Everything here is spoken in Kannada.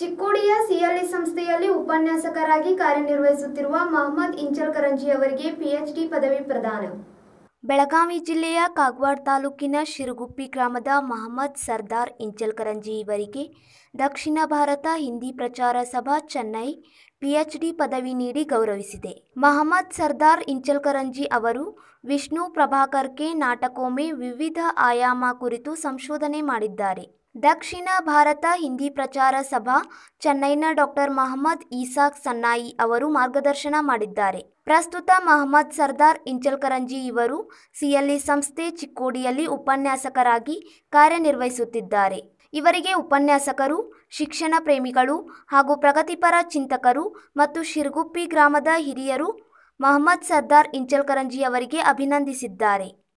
ಚಿಕ್ಕೋಡಿಯ ಸಿಎಲ್ಇ ಸಂಸ್ಥೆಯಲ್ಲಿ ಉಪನ್ಯಾಸಕರಾಗಿ ಕಾರ್ಯನಿರ್ವಹಿಸುತ್ತಿರುವ ಮಹಮ್ಮದ್ ಇಂಚಲ್ ಕರಂಜಿ ಅವರಿಗೆ ಪಿಎಚ್ಡಿ ಪದವಿ ಪ್ರದಾನ ಬೆಳಗಾವಿ ಜಿಲ್ಲೆಯ ಕಾಗವಾಡ ತಾಲೂಕಿನ ಶಿರುಗುಪ್ಪಿ ಗ್ರಾಮದ ಮಹಮ್ಮದ್ ಸರ್ದಾರ್ ಇಂಚಲ್ಕರಂಜಿ ಇವರಿಗೆ ದಕ್ಷಿಣ ಭಾರತ ಹಿಂದಿ ಪ್ರಚಾರ ಸಭಾ ಚೆನ್ನೈ ಪಿಎಚ್ಡಿ ಪದವಿ ನೀಡಿ ಗೌರವಿಸಿದೆ ಮಹಮ್ಮದ್ ಸರ್ದಾರ್ ಇಂಚಲ್ಕರಂಜಿ ಅವರು ವಿಷ್ಣು ಪ್ರಭಾಕರ್ ಕೆ ನಾಟಕೋಮೆ ವಿವಿಧ ಆಯಾಮ ಕುರಿತು ಸಂಶೋಧನೆ ಮಾಡಿದ್ದಾರೆ ದಕ್ಷಿಣ ಭಾರತ ಹಿಂದಿ ಪ್ರಚಾರ ಸಭಾ ಚೆನ್ನೈನ ಡಾಕ್ಟರ್ ಮಹಮ್ಮದ್ ಈಸಾಕ್ ಸನ್ನಾಯಿ ಅವರು ಮಾರ್ಗದರ್ಶನ ಮಾಡಿದ್ದಾರೆ ಪ್ರಸ್ತುತ ಮಹಮ್ಮದ್ ಸರ್ದಾರ್ ಇಂಚಲ್ಕರಂಜಿ ಇವರು ಸಿಎಲ್ಇ ಸಂಸ್ಥೆ ಚಿಕ್ಕೋಡಿಯಲ್ಲಿ ಉಪನ್ಯಾಸಕರಾಗಿ ಕಾರ್ಯನಿರ್ವಹಿಸುತ್ತಿದ್ದಾರೆ ಇವರಿಗೆ ಉಪನ್ಯಾಸಕರು ಶಿಕ್ಷಣ ಪ್ರೇಮಿಗಳು ಹಾಗೂ ಪ್ರಗತಿಪರ ಚಿಂತಕರು ಮತ್ತು ಶಿರ್ಗುಪ್ಪಿ ಗ್ರಾಮದ ಹಿರಿಯರು ಮಹಮ್ಮದ್ ಸರ್ದಾರ್ ಅವರಿಗೆ ಅಭಿನಂದಿಸಿದ್ದಾರೆ